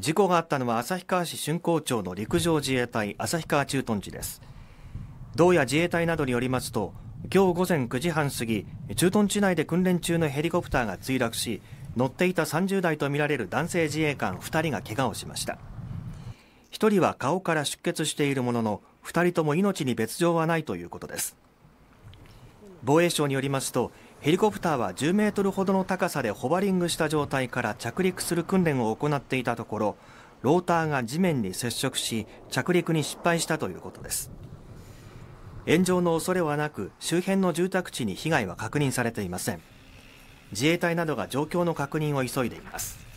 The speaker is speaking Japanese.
事故があったのは旭川市春光町の陸上自衛隊旭川駐屯地です道や自衛隊などによりますと今日午前9時半過ぎ駐屯地内で訓練中のヘリコプターが墜落し乗っていた30代とみられる男性自衛官2人が怪我をしました1人は顔から出血しているものの2人とも命に別状はないということです防衛省によりますとヘリコプターは10メートルほどの高さでホバリングした状態から着陸する訓練を行っていたところ、ローターが地面に接触し、着陸に失敗したということです。炎上の恐れはなく、周辺の住宅地に被害は確認されていません。自衛隊などが状況の確認を急いでいます。